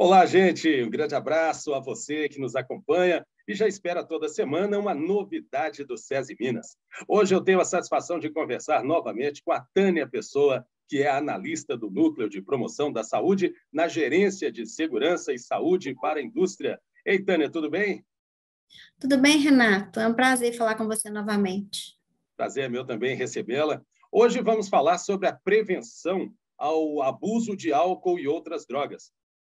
Olá, gente. Um grande abraço a você que nos acompanha e já espera toda semana uma novidade do SESI Minas. Hoje eu tenho a satisfação de conversar novamente com a Tânia Pessoa, que é analista do Núcleo de Promoção da Saúde na Gerência de Segurança e Saúde para a Indústria. Ei, Tânia, tudo bem? Tudo bem, Renato. É um prazer falar com você novamente. Prazer é meu também recebê-la. Hoje vamos falar sobre a prevenção ao abuso de álcool e outras drogas.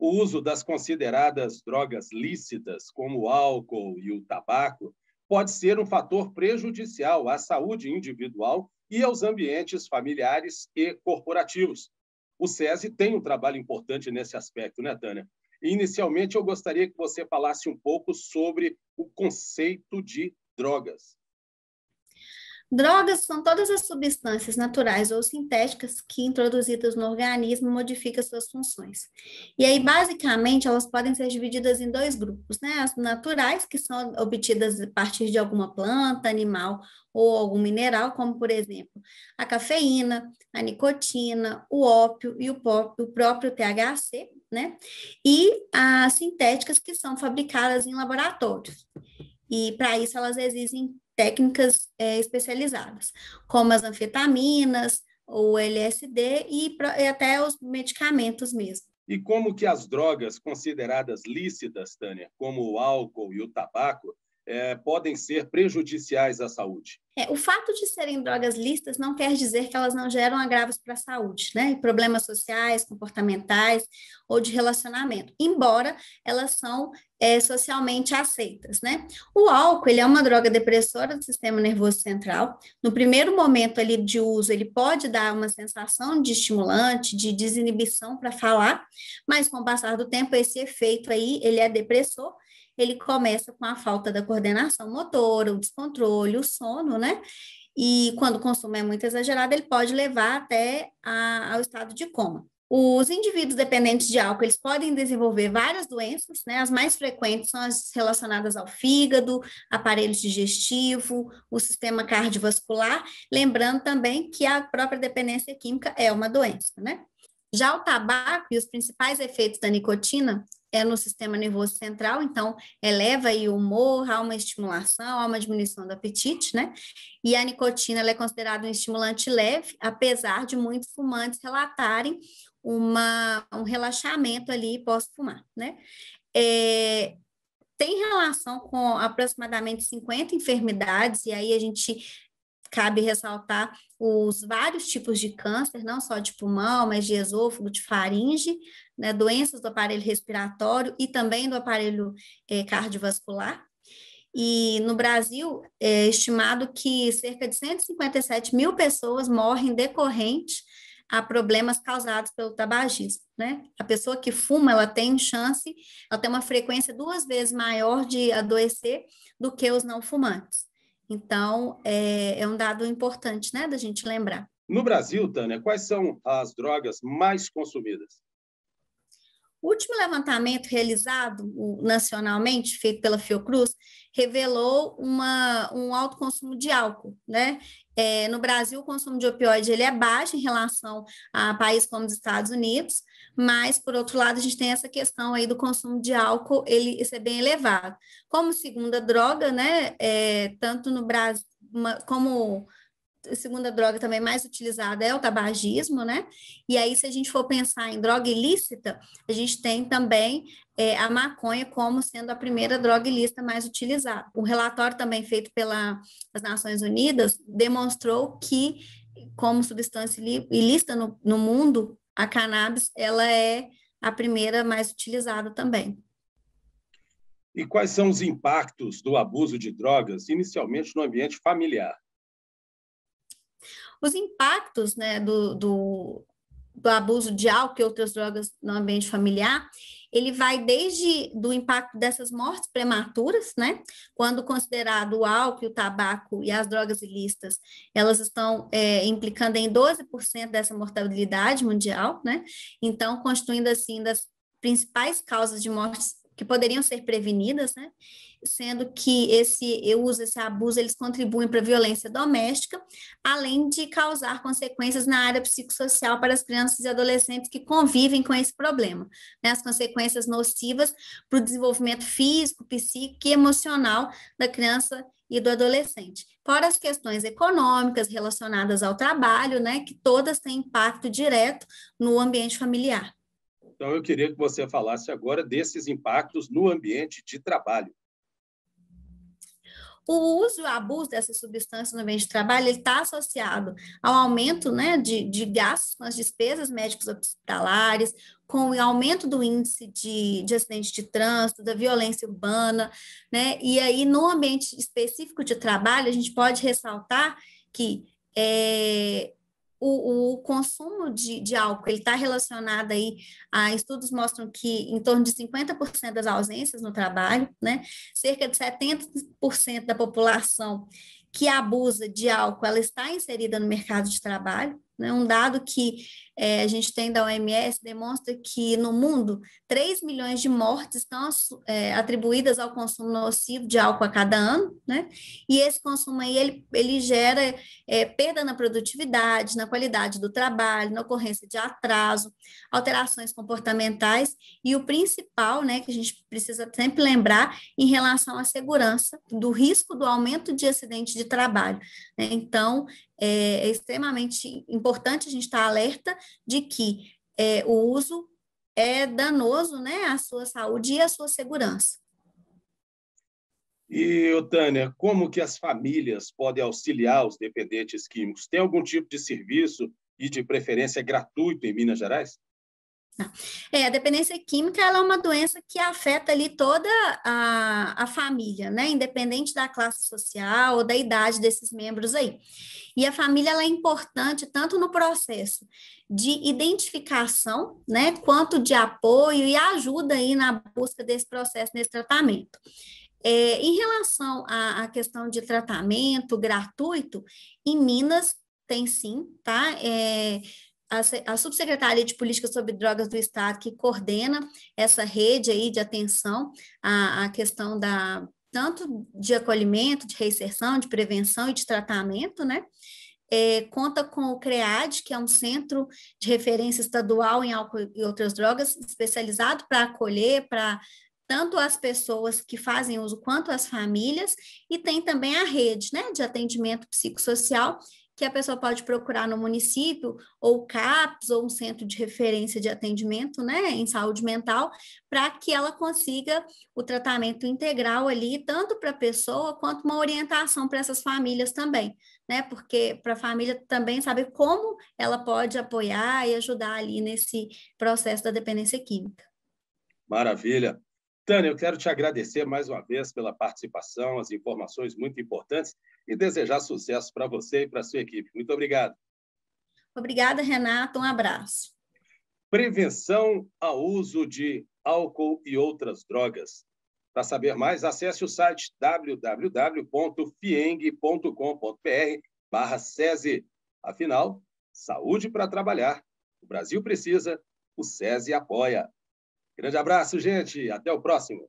O uso das consideradas drogas lícitas, como o álcool e o tabaco, pode ser um fator prejudicial à saúde individual e aos ambientes familiares e corporativos. O SESI tem um trabalho importante nesse aspecto, né, Tânia? Inicialmente, eu gostaria que você falasse um pouco sobre o conceito de drogas. Drogas são todas as substâncias naturais ou sintéticas que, introduzidas no organismo, modificam suas funções. E aí, basicamente, elas podem ser divididas em dois grupos, né? As naturais, que são obtidas a partir de alguma planta, animal ou algum mineral, como, por exemplo, a cafeína, a nicotina, o ópio e o próprio THC, né? E as sintéticas, que são fabricadas em laboratórios. E para isso elas exigem técnicas é, especializadas, como as anfetaminas, o LSD e, e até os medicamentos mesmo. E como que as drogas consideradas lícitas, Tânia, como o álcool e o tabaco, é, podem ser prejudiciais à saúde. É, o fato de serem drogas listas não quer dizer que elas não geram agravos para a saúde, né? Problemas sociais, comportamentais ou de relacionamento, embora elas são é, socialmente aceitas, né? O álcool, ele é uma droga depressora do sistema nervoso central. No primeiro momento ali de uso, ele pode dar uma sensação de estimulante, de desinibição para falar, mas com o passar do tempo, esse efeito aí, ele é depressor ele começa com a falta da coordenação motora, o descontrole, o sono, né? E quando o consumo é muito exagerado, ele pode levar até a, ao estado de coma. Os indivíduos dependentes de álcool, eles podem desenvolver várias doenças, né? As mais frequentes são as relacionadas ao fígado, aparelho digestivo, o sistema cardiovascular, lembrando também que a própria dependência química é uma doença, né? Já o tabaco e os principais efeitos da nicotina é no sistema nervoso central, então eleva o humor, há uma estimulação, há uma diminuição do apetite, né? E a nicotina é considerada um estimulante leve, apesar de muitos fumantes relatarem uma, um relaxamento ali pós-fumar, né? É, tem relação com aproximadamente 50 enfermidades, e aí a gente cabe ressaltar os vários tipos de câncer, não só de pulmão, mas de esôfago, de faringe, né, doenças do aparelho respiratório e também do aparelho é, cardiovascular. E no Brasil, é estimado que cerca de 157 mil pessoas morrem decorrente a problemas causados pelo tabagismo, né? A pessoa que fuma, ela tem chance, ela tem uma frequência duas vezes maior de adoecer do que os não fumantes. Então, é, é um dado importante né, da gente lembrar. No Brasil, Tânia, quais são as drogas mais consumidas? O último levantamento realizado nacionalmente, feito pela Fiocruz, revelou uma, um alto consumo de álcool, né? É, no Brasil, o consumo de opioide ele é baixo em relação a países como os Estados Unidos, mas, por outro lado, a gente tem essa questão aí do consumo de álcool ele ser é bem elevado. Como segunda droga, né, é, tanto no Brasil, como segunda droga também mais utilizada é o tabagismo, né? E aí, se a gente for pensar em droga ilícita, a gente tem também é, a maconha como sendo a primeira droga ilícita mais utilizada. O relatório também feito pelas Nações Unidas demonstrou que, como substância ilícita no, no mundo, a cannabis ela é a primeira mais utilizada também. E quais são os impactos do abuso de drogas, inicialmente no ambiente familiar? Os impactos né, do, do, do abuso de álcool e outras drogas no ambiente familiar, ele vai desde do impacto dessas mortes prematuras, né? Quando considerado o álcool, o tabaco e as drogas ilícitas, elas estão é, implicando em 12% dessa mortalidade mundial, né? Então, constituindo assim das principais causas de mortes que poderiam ser prevenidas, né? sendo que esse eu uso esse abuso eles contribuem para a violência doméstica, além de causar consequências na área psicossocial para as crianças e adolescentes que convivem com esse problema, né? as consequências nocivas para o desenvolvimento físico, psíquico e emocional da criança e do adolescente. Fora as questões econômicas relacionadas ao trabalho, né, que todas têm impacto direto no ambiente familiar. Então, eu queria que você falasse agora desses impactos no ambiente de trabalho. O uso e o abuso dessas substâncias no ambiente de trabalho está associado ao aumento né, de, de gastos com as despesas médicas hospitalares, com o aumento do índice de, de acidente de trânsito, da violência urbana, né? E aí, no ambiente específico de trabalho, a gente pode ressaltar que é, o, o consumo de, de álcool está relacionado aí a estudos mostram que em torno de 50% das ausências no trabalho, né? Cerca de 70% da população que abusa de álcool, ela está inserida no mercado de trabalho, né? Um dado que é, a gente tem da OMS demonstra que no mundo 3 milhões de mortes estão é, atribuídas ao consumo nocivo de álcool a cada ano, né? E esse consumo aí ele, ele gera é, perda na produtividade, na qualidade do trabalho, na ocorrência de atraso, alterações comportamentais e o principal, né, que a gente precisa sempre lembrar em relação à segurança, do risco do aumento de acidente de trabalho. Né? Então, é, é, extremamente importante a gente estar alerta de que é, o uso é danoso né, à sua saúde e à sua segurança. E, Tânia, como que as famílias podem auxiliar os dependentes químicos? Tem algum tipo de serviço e de preferência é gratuito em Minas Gerais? É, a dependência química é uma doença que afeta ali toda a, a família, né? Independente da classe social ou da idade desses membros aí. E a família ela é importante tanto no processo de identificação, né? Quanto de apoio e ajuda aí na busca desse processo, nesse tratamento. É, em relação à, à questão de tratamento gratuito, em Minas tem sim, tá? É, a, subsecretaria de política sobre drogas do estado que coordena essa rede aí de atenção à, à questão da tanto de acolhimento, de reinserção, de prevenção e de tratamento, né? É, conta com o CREAD, que é um centro de referência estadual em álcool e outras drogas, especializado para acolher, para tanto as pessoas que fazem uso quanto as famílias, e tem também a rede né, de atendimento psicossocial, que a pessoa pode procurar no município, ou CAPS, ou um centro de referência de atendimento né, em saúde mental, para que ela consiga o tratamento integral ali, tanto para a pessoa quanto uma orientação para essas famílias também, né? Porque para a família também saber como ela pode apoiar e ajudar ali nesse processo da dependência química. Maravilha. Tânia, eu quero te agradecer mais uma vez pela participação, as informações muito importantes e desejar sucesso para você e para a sua equipe. Muito obrigado. Obrigada, Renato. Um abraço. Prevenção ao uso de álcool e outras drogas. Para saber mais, acesse o site www.fieng.com.br barra Afinal, saúde para trabalhar. O Brasil precisa, o SESI apoia. Grande abraço, gente. Até o próximo.